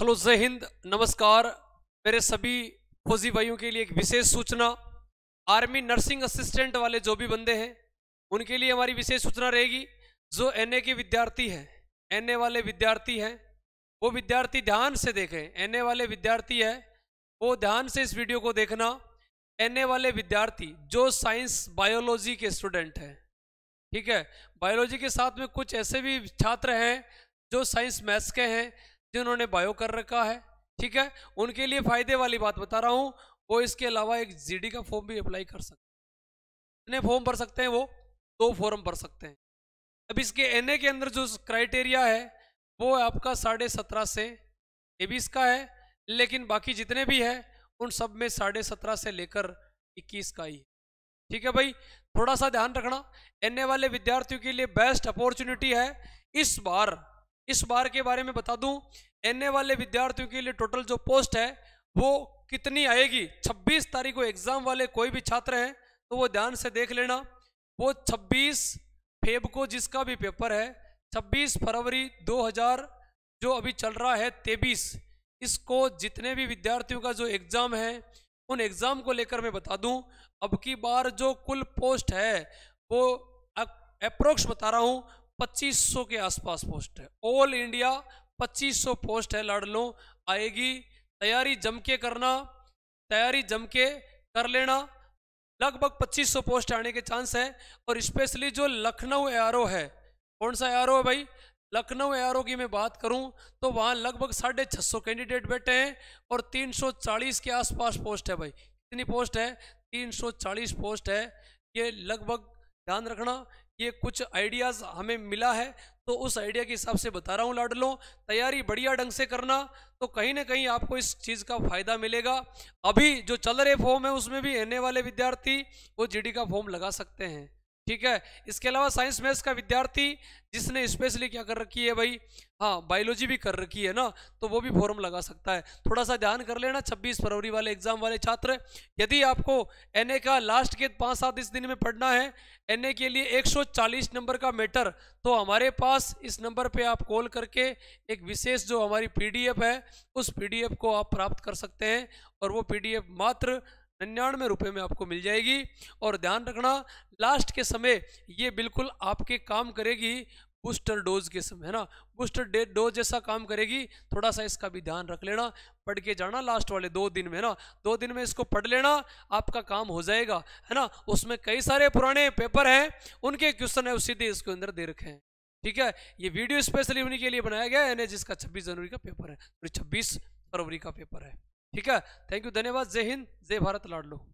hello जय हिंद नमस्कार मेरे सभी फौजी भाइयों के लिए एक विशेष सूचना आर्मी नर्सिंग असिस्टेंट वाले जो भी बंदे हैं उनके लिए हमारी विशेष सूचना रहेगी जो एनए के विद्यार्थी हैं एनए वाले विद्यार्थी हैं वो विद्यार्थी ध्यान से देखें एनए वाले विद्यार्थी है वो ध्यान से इस वीडियो को देखना एनए वाले विद्यार्थी जो साइंस बायोलॉजी के स्टूडेंट हैं ठीक है बायोलॉजी के साथ में कुछ ऐसे भी छात्र हैं जो साइंस मैथ्स के हैं जिन्होंने बायो कर रखा है ठीक है उनके लिए फायदे वाली बात बता रहा हूं वो इसके अलावा एक जीडी का फॉर्म भी अप्लाई कर सकते हैं फॉर्म भर सकते हैं वो दो फॉर्म भर सकते हैं अब इसके एन के अंदर जो क्राइटेरिया है वो आपका साढ़े सत्रह से तेईस का है लेकिन बाकी जितने भी है उन सब में साढ़े सत्रह से लेकर इक्कीस का ही ठीक है भाई थोड़ा सा ध्यान रखना एन वाले विद्यार्थियों के लिए बेस्ट अपॉर्चुनिटी है इस बार इस बार के बारे में बता दूं एन वाले विद्यार्थियों के लिए टोटल जो पोस्ट है वो कितनी आएगी 26 तारीख को एग्जाम वाले कोई भी छात्र हैं तो वो ध्यान से देख लेना वो 26 फेब को जिसका भी पेपर है 26 फरवरी 2000 जो अभी चल रहा है तेबीस इसको जितने भी विद्यार्थियों का जो एग्ज़ाम है उन एग्ज़ाम को लेकर मैं बता दूँ अब की बार जो कुल पोस्ट है वो अप्रोक्स बता रहा हूँ 2500 के आसपास पोस्ट है ऑल इंडिया 2500 पोस्ट है लाडलो आएगी तैयारी जम के करना तैयारी जम के कर लेना लगभग 2500 पोस्ट आने के चांस है और स्पेशली जो लखनऊ एआरओ है कौन सा एआरओ है भाई लखनऊ एआरओ की मैं बात करूं तो वहां लगभग साढ़े छह सौ कैंडिडेट बैठे हैं और 340 के आसपास पोस्ट है भाई कितनी पोस्ट है 340 पोस्ट है ये लगभग ध्यान रखना ये कुछ आइडियाज़ हमें मिला है तो उस आइडिया के हिसाब से बता रहा हूँ लाडलो तैयारी बढ़िया ढंग से करना तो कहीं ना कहीं आपको इस चीज़ का फायदा मिलेगा अभी जो चल रहे फॉर्म है उसमें भी रहने वाले विद्यार्थी वो जीडी का फॉर्म लगा सकते हैं ठीक है इसके अलावा साइंस मैथ्स का विद्यार्थी जिसने स्पेशली क्या कर रखी है भाई हाँ बायोलॉजी भी कर रखी है ना तो वो भी फॉर्म लगा सकता है थोड़ा सा ध्यान कर लेना 26 फरवरी वाले एग्जाम वाले छात्र यदि आपको एनए का लास्ट के पाँच सात इस दिन में पढ़ना है एनए के लिए 140 नंबर का मैटर तो हमारे पास इस नंबर पे आप कॉल करके एक विशेष जो हमारी पीडीएफ है उस पीडीएफ को आप प्राप्त कर सकते हैं और वो पीडीएफ मात्र निन्यानवे रुपये में आपको मिल जाएगी और ध्यान रखना लास्ट के समय ये बिल्कुल आपके काम करेगी बूस्टर डोज के समय है ना बूस्टर डे डोज जैसा काम करेगी थोड़ा सा इसका भी ध्यान रख लेना पढ़ के जाना लास्ट वाले दो दिन में ना दो दिन में इसको पढ़ लेना आपका काम हो जाएगा है ना उसमें कई सारे पुराने पेपर हैं उनके क्वेश्चन है सीधे इसके अंदर दे रखे हैं ठीक है ये वीडियो स्पेशली उन्हीं के लिए बनाया गया है जिसका छब्बीस जनवरी का पेपर है छब्बीस फरवरी का पेपर है ठीक है थैंक यू धन्यवाद जय हिंद जय भारत लाडलो